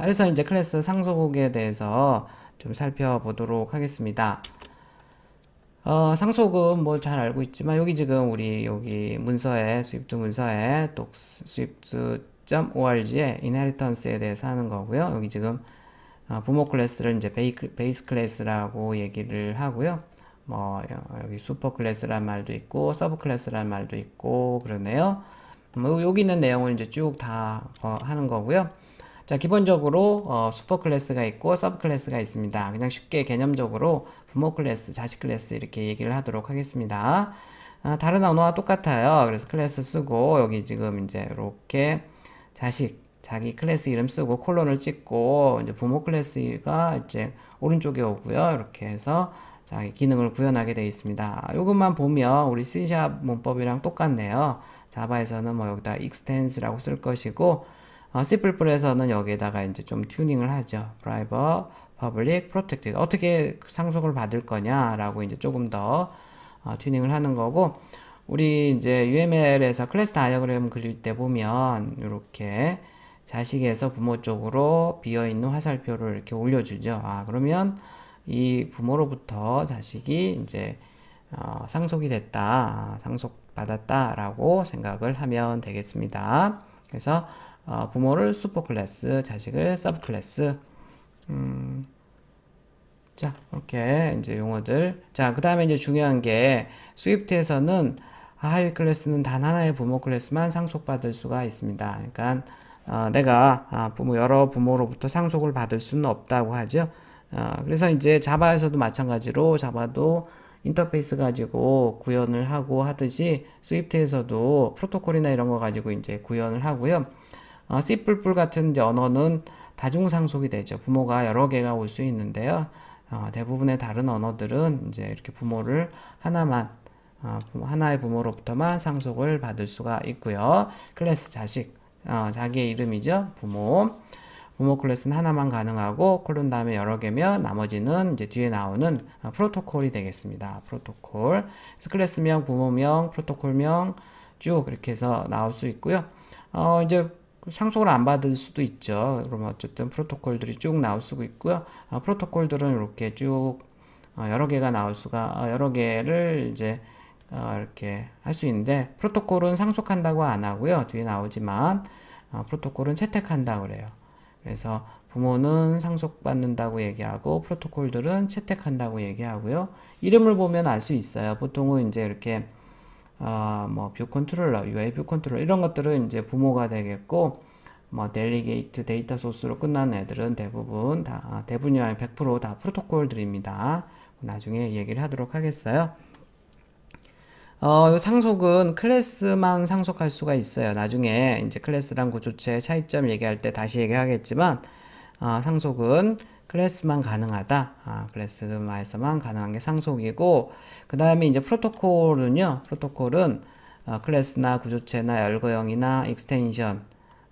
그래서 이제 클래스 상속에 대해서 좀 살펴보도록 하겠습니다. 어, 상속은 뭐 잘 알고 있지만 여기 지금 우리 여기 문서에 스위프 문서에 또 s w i o r g 에 inheritance에 대해서 하는 거고요. 여기 지금 어, 부모 클래스를 이제 베이, 스 클래스라고 얘기를 하고요. 뭐 여기 슈퍼 클래스란 말도 있고 서브 클래스란 말도 있고 그러네요. 뭐 여기 있는 내용을 이제 쭉다 어, 하는 거고요. 자, 기본적으로 어, 슈퍼 클래스가 있고 서브 클래스가 있습니다. 그냥 쉽게 개념적으로 부모 클래스, 자식 클래스 이렇게 얘기를 하도록 하겠습니다. 아, 다른 언어와 똑같아요. 그래서 클래스 쓰고 여기 지금 이제 이렇게 자식 자기 클래스 이름 쓰고 콜론을 찍고 이제 부모 클래스가 이제 오른쪽에 오고요. 이렇게 해서 자기 기능을 구현하게 되어 있습니다. 이것만 보면 우리 C샵 문법이랑 똑같네요. 자바에서는 뭐 여기다 extens라고 쓸 것이고 c 어, 에서는 여기에다가 이제 좀 튜닝을 하죠. private, public, protected. 어떻게 상속을 받을 거냐라고 이제 조금 더 어, 튜닝을 하는 거고, 우리 이제 UML에서 클래스 다이어그램 그릴 때 보면, 이렇게 자식에서 부모 쪽으로 비어있는 화살표를 이렇게 올려주죠. 아, 그러면 이 부모로부터 자식이 이제 어, 상속이 됐다, 상속 받았다라고 생각을 하면 되겠습니다. 그래서 어, 부모를 슈퍼클래스, 자식을 서브클래스. 음, 자, 이렇게 이제 용어들. 자, 그 다음에 이제 중요한 게 스위프트에서는 하위 클래스는 단 하나의 부모 클래스만 상속받을 수가 있습니다. 그러니까 어, 내가 아, 부모 여러 부모로부터 상속을 받을 수는 없다고 하죠. 어, 그래서 이제 자바에서도 마찬가지로 자바도 인터페이스 가지고 구현을 하고 하듯이 스위프트에서도 프로토콜이나 이런 거 가지고 이제 구현을 하고요. 어, C++ 같은 이제 언어는 다중상속이 되죠. 부모가 여러 개가 올 수 있는데요. 어, 대부분의 다른 언어들은 이제 이렇게 부모를 하나만 어, 하나의 부모로부터만 상속을 받을 수가 있고요. 클래스 자식, 어, 자기의 이름이죠. 부모. 부모 클래스는 하나만 가능하고 콜론 다음에 여러 개면 나머지는 이제 뒤에 나오는 어, 프로토콜이 되겠습니다. 프로토콜. 그래서 클래스명, 부모명, 프로토콜명 쭉 이렇게 해서 나올 수 있고요. 어, 이제 그 상속을 안 받을 수도 있죠. 그럼 어쨌든 프로토콜들이 쭉 나올 수 있고요. 어, 프로토콜들은 이렇게 쭉 어, 여러 개가 나올 수가 어, 여러 개를 이제 이렇게 할 수 있는데 프로토콜은 상속한다고 안 하고요. 뒤에 나오지만 프로토콜은 채택한다 그래요. 그래서 부모는 상속받는다고 얘기하고 프로토콜들은 채택한다고 얘기하고요. 이름을 보면 알 수 있어요. 보통은 이제 이렇게 어, 뭐뷰 컨트롤러, UI 뷰 컨트롤러 이런 것들은 이제 부모가 되겠고 뭐 델리게이트 데이터 소스로 끝난 애들은 대부분 다 아, 대부분이 100%다 프로토콜들입니다. 나중에 얘기를 하도록 하겠어요. 어, 상속은 클래스만 상속할 수가 있어요. 나중에 이제 클래스랑 구조체 차이점 얘기할 때 다시 얘기하겠지만 어, 상속은 클래스만 가능하다. 아, 클래스만에서만 가능한 게 상속이고 그 다음에 이제 프로토콜은요. 프로토콜은 어, 클래스나 구조체나 열거형이나 익스텐션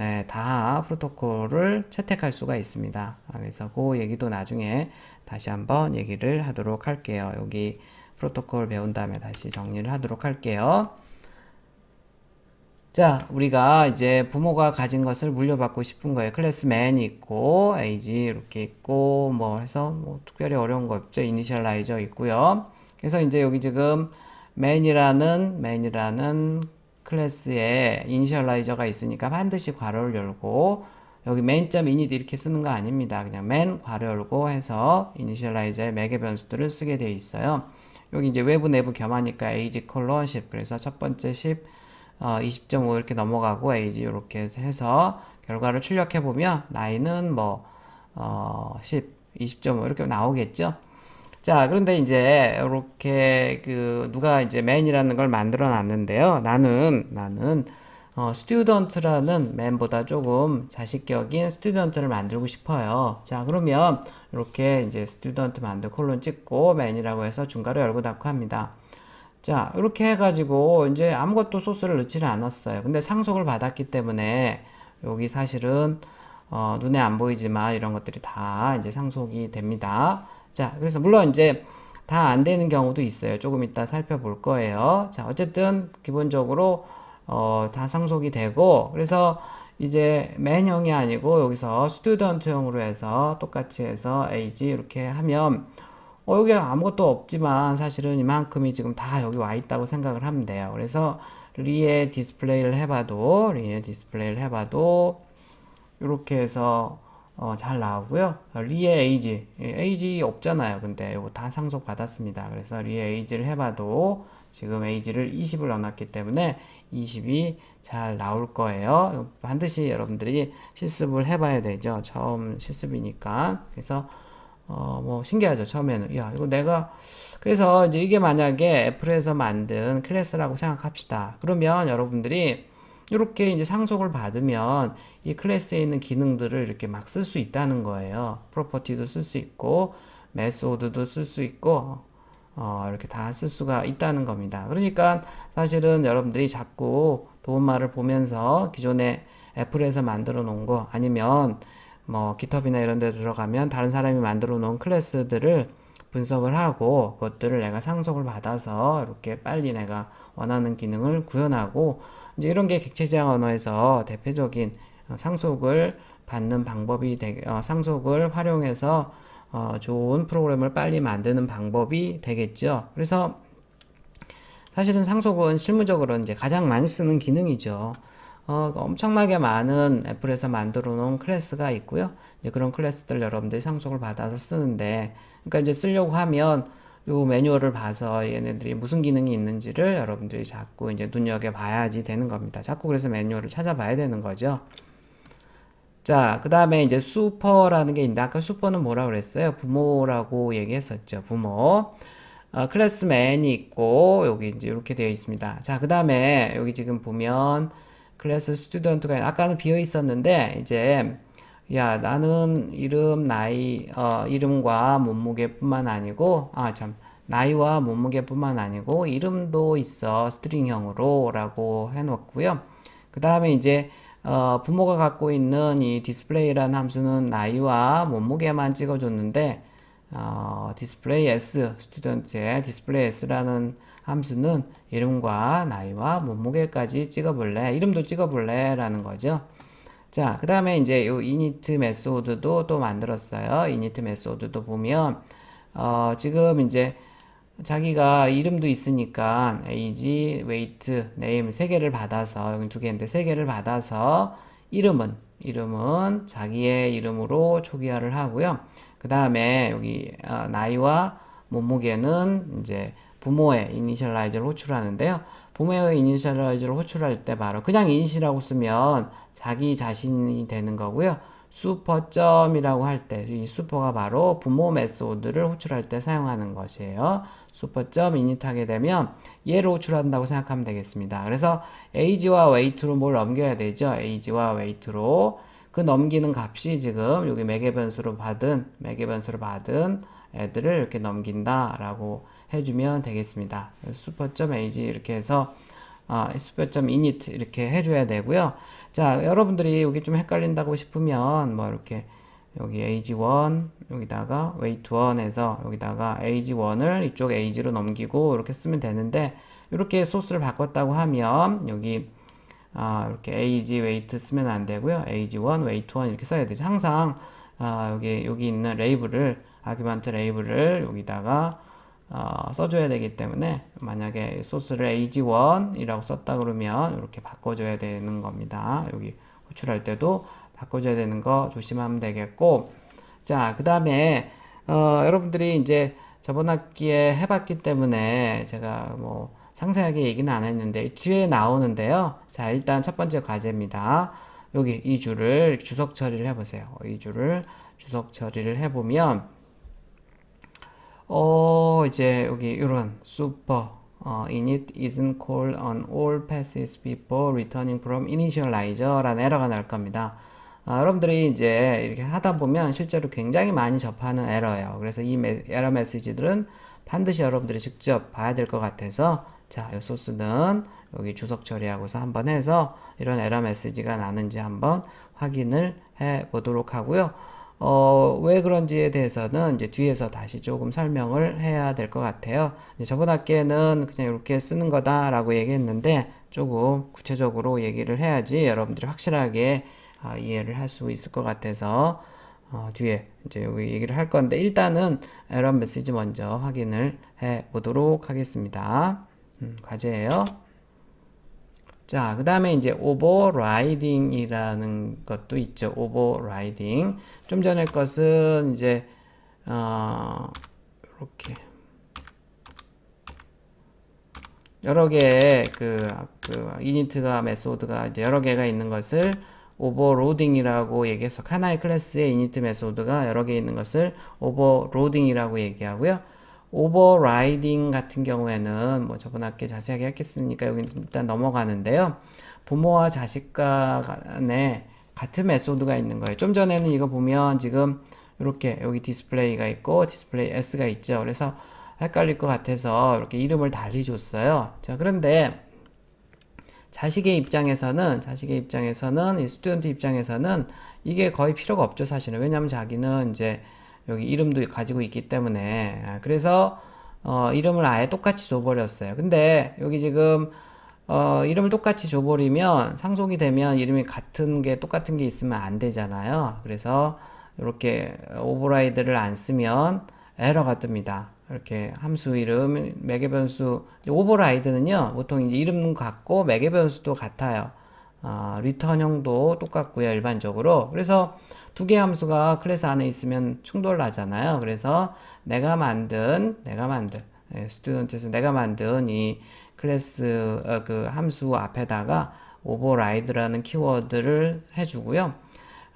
예, 다 프로토콜을 채택할 수가 있습니다. 아, 그래서 그 얘기도 나중에 다시 한번 얘기를 하도록 할게요. 여기 프로토콜 배운 다음에 다시 정리를 하도록 할게요. 자, 우리가 이제 부모가 가진 것을 물려받고 싶은 거예요. 클래스맨이 있고, 에이지 이렇게 있고, 뭐 해서 뭐 특별히 어려운 거 없죠. 이니셜라이저 있고요. 그래서 이제 여기 지금 맨이라는 맨이라는 클래스에 이니셜라이저가 있으니까 반드시 괄호를 열고 여기 맨점 인이 이렇게 쓰는 거 아닙니다. 그냥 맨 괄호 열고 해서 이니셜라이저의 매개 변수들을 쓰게 돼 있어요. 여기 이제 외부 내부 겸하니까 에이지 콜론 10 그래서 첫 번째 10 어, 20.5 이렇게 넘어가고 에이지 이렇게 해서 결과를 출력해 보면 나이는 뭐 어, 10, 20.5 이렇게 나오겠죠. 자, 그런데 이제 이렇게 그 누가 이제 맨이라는 걸 만들어 놨는데요. 나는 나는 어, 스튜던트라는 맨보다 조금 자식격인 스튜던트를 만들고 싶어요. 자, 그러면 이렇게 이제 스튜던트 만들 콜론 찍고 맨이라고 해서 중괄호 열고 닫고 합니다. 자 이렇게 해가지고 이제 아무것도 소스를 넣지를 않았어요 근데 상속을 받았기 때문에 여기 사실은 어, 눈에 안 보이지만 이런 것들이 다 이제 상속이 됩니다 자 그래서 물론 이제 다 안 되는 경우도 있어요 조금 이따 살펴볼 거예요 자 어쨌든 기본적으로 어, 다 상속이 되고 그래서 이제 맨형이 아니고 여기서 스튜던트형으로 해서 똑같이 해서 ag 이렇게 하면 어, 여기 아무것도 없지만 사실은 이만큼이 지금 다 여기 와 있다고 생각을 하면 돼요. 그래서 리에 디스플레이를 해봐도 리에 디스플레이를 해봐도 이렇게 해서 어, 잘 나오고요. 리에 에이지 예, 에이지 없잖아요. 근데 이거 다 상속 받았습니다. 그래서 리에 에이지를 해봐도 지금 에이지를 20을 넣어놨기 때문에 20이 잘 나올 거예요. 반드시 여러분들이 실습을 해봐야 되죠. 처음 실습이니까. 그래서 어, 뭐, 신기하죠, 처음에는. 야, 이거 내가, 그래서 이제 이게 만약에 애플에서 만든 클래스라고 생각합시다. 그러면 여러분들이 이렇게 이제 상속을 받으면 이 클래스에 있는 기능들을 이렇게 막 쓸 수 있다는 거예요. 프로퍼티도 쓸 수 있고, 메소드도 쓸 수 있고, 어, 이렇게 다 쓸 수가 있다는 겁니다. 그러니까 사실은 여러분들이 자꾸 도움말을 보면서 기존에 애플에서 만들어 놓은 거 아니면 뭐 깃허브나 이런 데 들어가면 다른 사람이 만들어 놓은 클래스들을 분석을 하고 그것들을 내가 상속을 받아서 이렇게 빨리 내가 원하는 기능을 구현하고 이제 이런 게 객체 지향 언어에서 대표적인 어, 상속을 받는 방법이 되, 어, 상속을 활용해서 어, 좋은 프로그램을 빨리 만드는 방법이 되겠죠. 그래서 사실은 상속은 실무적으로 이제 가장 많이 쓰는 기능이죠. 어, 그 엄청나게 많은 애플에서 만들어 놓은 클래스가 있고요. 이제 그런 클래스들 여러분들이 상속을 받아서 쓰는데, 그러니까 이제 쓰려고 하면 요 매뉴얼을 봐서 얘네들이 무슨 기능이 있는지를 여러분들이 자꾸 이제 눈여겨봐야지 되는 겁니다. 자꾸 그래서 매뉴얼을 찾아봐야 되는 거죠. 자, 그 다음에 이제 슈퍼라는 게 있는데, 아까 슈퍼는 뭐라 그랬어요? 부모라고 얘기했었죠. 부모. 어, 클래스맨이 있고, 여기 이제 이렇게 되어 있습니다. 자, 그 다음에 여기 지금 보면, 클래스 스튜던트가 아까는 비어 있었는데 이제 야 나는 이름 나이 어, 이름과 몸무게뿐만 아니고 아 참 나이와 몸무게뿐만 아니고 이름도 있어 스트링형으로 라고 해놓고요 그 다음에 이제 어, 부모가 갖고 있는 이디스플레이란 함수는 나이와 몸무게만 찍어줬는데 어, 디스플레이 s 스튜던트의 디스플레이 s라는 함수는 이름과 나이와 몸무게까지 찍어볼래 이름도 찍어볼래 라는 거죠 자그 다음에 이제 요 init 메소드도 또 만들었어요 init 메소드도 보면 어 지금 이제 자기가 이름도 있으니까 age, weight, name 세 개를 받아서 여기 두 개인데 세 개를 받아서 이름은 이름은 자기의 이름으로 초기화를 하고요. 그 다음에 여기 어, 나이와 몸무게는 이제 부모의 이니셜라이즈를 호출하는데요. 부모의 이니셜라이즈를 호출할 때 바로 그냥 인시라고 쓰면 자기 자신이 되는 거고요. 슈퍼점이라고 할 때이 슈퍼가 바로 부모 메소드를 호출할 때 사용하는 것이에요. 슈퍼점 이닛하게 되면 얘를 호출한다고 생각하면 되겠습니다. 그래서 age와 weight로 뭘 넘겨야 되죠. age와 weight로 그 넘기는 값이 지금 여기 매개 변수로 받은 매개 변수로 받은 애들을 이렇게 넘긴다라고 해주면 되겠습니다. super.ag 이렇게 해서 아, super.init 이렇게 해줘야 되고요. 자, 여러분들이 여기 좀 헷갈린다고 싶으면 뭐 이렇게 여기 ag1 여기다가 weight1 해서 여기다가 ag1을 이쪽 ag로 넘기고 이렇게 쓰면 되는데 이렇게 소스를 바꿨다고 하면 여기 아, 이렇게 ag weight 쓰면 안 되고요. ag1 weight1 이렇게 써야 되죠. 항상 아, 여기 여기 있는 레이블을 아규먼트 레이블을 여기다가 어, 써줘야 되기 때문에 만약에 소스를 ag1이라고 썼다 그러면 이렇게 바꿔줘야 되는 겁니다. 여기 호출할 때도 바꿔줘야 되는 거 조심하면 되겠고 자그 다음에 어, 여러분들이 이제 저번 학기에 해봤기 때문에 제가 뭐 상세하게 얘기는 안 했는데 뒤에 나오는데요. 자 일단 첫 번째 과제입니다. 여기 이 줄을 주석 처리를 해보세요. 이 줄을 주석 처리를 해보면 어 이제 여기 이런 super 어, init isn't called on all passes before returning from initializer라는 에러가 날 겁니다. 아, 여러분들이 이제 이렇게 하다 보면 실제로 굉장히 많이 접하는 에러예요. 그래서 이 메, 에러 메시지들은 반드시 여러분들이 직접 봐야 될 것 같아서 자, 이 소스는 여기 주석 처리하고서 한번 해서 이런 에러 메시지가 나는지 한번 확인을 해 보도록 하고요. 어, 왜 그런지에 대해서는 이제 뒤에서 다시 조금 설명을 해야 될 것 같아요. 저번 학기에는 그냥 이렇게 쓰는 거다라고 얘기했는데 조금 구체적으로 얘기를 해야지 여러분들이 확실하게 어, 이해를 할 수 있을 것 같아서 어, 뒤에 이제 여기 얘기를 할 건데 일단은 에러 메시지 먼저 확인을 해 보도록 하겠습니다. 음, 과제예요. 자, 그 다음에 이제 오버라이딩이라는 것도 있죠. 오버라이딩. 좀 전에 것은 이제 어, 이렇게 여러 개의 그, 그 유니트가 메소드가 이제 여러 개가 있는 것을 오버로딩이라고 얘기해서 하나의 클래스의 유니트 메소드가 여러 개 있는 것을 오버로딩이라고 얘기하고요. 오버라이딩 같은 경우에는 뭐 저번 학기에 자세하게 했겠으니까 여기 는 일단 넘어가는데요. 부모와 자식과 간에 같은 메소드가 있는 거예요. 좀 전에는 이거 보면 지금 이렇게 여기 디스플레이가 있고 디스플레이 S가 있죠. 그래서 헷갈릴 것 같아서 이렇게 이름을 달리 줬어요. 자, 그런데 자식의 입장에서는 자식의 입장에서는 이 스튜던트 입장에서는 이게 거의 필요가 없죠, 사실은. 왜냐면 자기는 이제 여기 이름도 가지고 있기 때문에 아, 그래서 어, 이름을 아예 똑같이 줘버렸어요. 근데 여기 지금 어, 이름을 똑같이 줘버리면 상속이 되면 이름이 같은 게 똑같은 게 있으면 안 되잖아요. 그래서 이렇게 오버라이드를 안 쓰면 에러가 뜹니다. 이렇게 함수 이름, 매개 변수 오버라이드는요. 보통 이제 이름 같고 매개 변수도 같아요. 어, 아, 리턴형도 똑같고요. 일반적으로. 그래서 두개 함수가 클래스 안에 있으면 충돌나잖아요. 그래서 내가 만든 내가 만든 예, 스튜던트에서 내가 만든 이 클래스 어, 그 함수 앞에다가 오버라이드라는 키워드를 해주고요.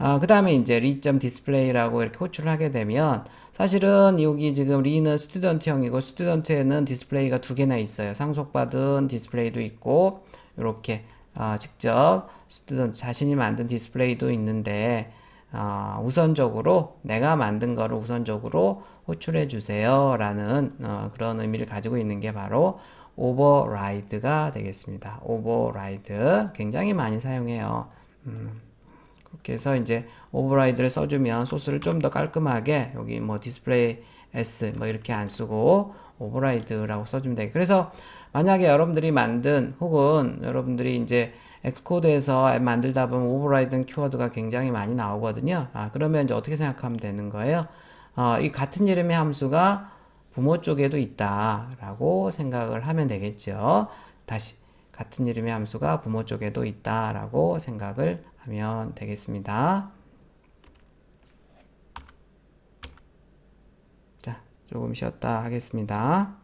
어, 그 다음에 이제 리점 디스플레이라고 이렇게 호출을 하게 되면 사실은 여기 지금 리는 스튜던트형이고 스튜던트에는 디스플레이가 두 개나 있어요. 상속받은 디스플레이도 있고 이렇게 어, 직접 스튜던트 자신이 만든 디스플레이도 있는데 어, 우선적으로 내가 만든 거를 우선적으로 호출해 주세요 라는 어, 그런 의미를 가지고 있는 게 바로 오버라이드가 되겠습니다. 오버라이드 굉장히 많이 사용해요. 음, 그렇게 해서 이제 오버라이드를 써주면 소스를 좀 더 깔끔하게 여기 뭐 디스플레이 s 뭐 이렇게 안 쓰고 오버라이드 라고 써주면 되 돼. 그래서 만약에 여러분들이 만든 혹은 여러분들이 이제 엑스코드에서 만들다 보면 오버라이든 키워드가 굉장히 많이 나오거든요. 아, 그러면 이제 어떻게 생각하면 되는 거예요? 어, 이 같은 이름의 함수가 부모 쪽에도 있다라고 생각을 하면 되겠죠. 다시 같은 이름의 함수가 부모 쪽에도 있다라고 생각을 하면 되겠습니다. 자, 조금 쉬었다 하겠습니다.